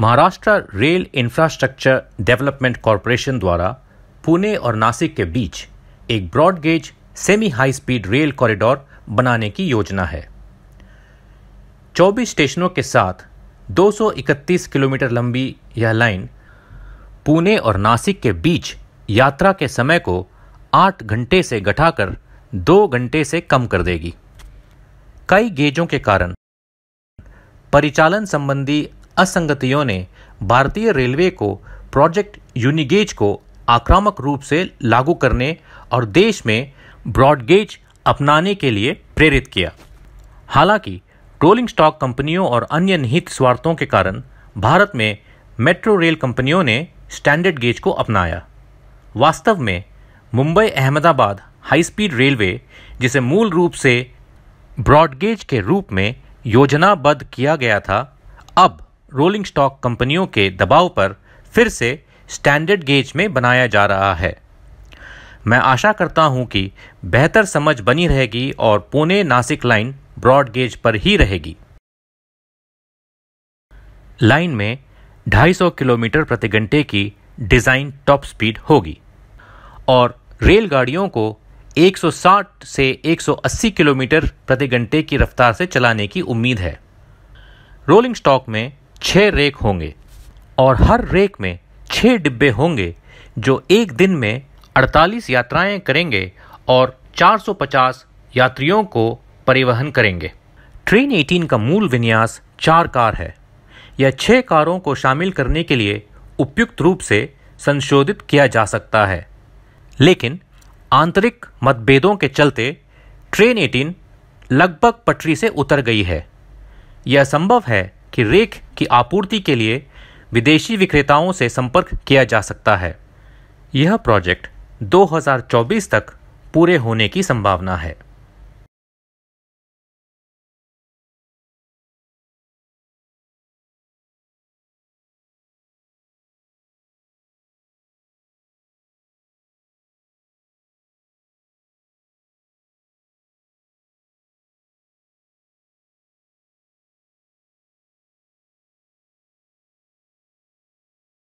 Maharashtra rail infrastructure development corporation द्वारा पुणे और नासिक के बीच एक broad gauge semi high speed rail corridor बनाने की योजना है 24 स्टेशनों के साथ 231 किलोमीटर लंबी यह लाइन पुणे और नासिक के बीच यात्रा के समय को 8 घंटे से घटाकर 2 घंटे से कम कर देगी कई गेजों के कारण परिचालन संबंधी असंगतियों ने भारतीय रेलवे को प्रोजेक्ट यूनिगेज को आक्रामक रूप से लागू करने और देश में ब्रॉडगेज अपनाने के लिए प्रेरित किया हालांकि ट्रोलिंग स्टॉक कंपनियों और अन्य निहित स्वार्थों के कारण भारत में मेट्रो रेल कंपनियों ने स्टैंडर्ड गेज को अपनाया वास्तव में Mumbai Ahmedabad high speed railway जिसे मूल रूप से ब्रॉडगेज के रूप में योजनाबद्ध किया गया था अब रोलिंग स्टॉक कंपनियों के दबाव पर फिर से स्टैंडर्ड गेज में बनाया जा रहा है मैं आशा करता हूं कि बेहतर समझ बनी रहेगी और Pune Nashik line broad gauge पर ही रहेगी लाइन में 250 किलोमीटर प्रति घंटे की डिज़ाइन टॉप स्पीड होगी और रेलगाड़ियों को 160 से 180 किलोमीटर प्रति घंटे की रफ्तार से चलाने की उम्मीद है रोलिंग स्टॉक में छः रेक होंगे और हर रेक में छः डिब्बे होंगे जो एक दिन में 48 यात्राएं करेंगे और 450 यात्रियों को परिवहन करेंगे ट्रेन 18 का मूल विन्यास चार कार है यह छः कारों को शामिल करने के लिए उपयुक्त रूप से संशोधित किया जा सकता है लेकिन आंतरिक मतभेदों के चलते ट्रेन 18 लगभग पटरी से उतर गई है यह संभव है कि रेख की आपूर्ति के लिए विदेशी विक्रेताओं से संपर्क किया जा सकता है यह प्रोजेक्ट 2024 तक पूरे होने की संभावना है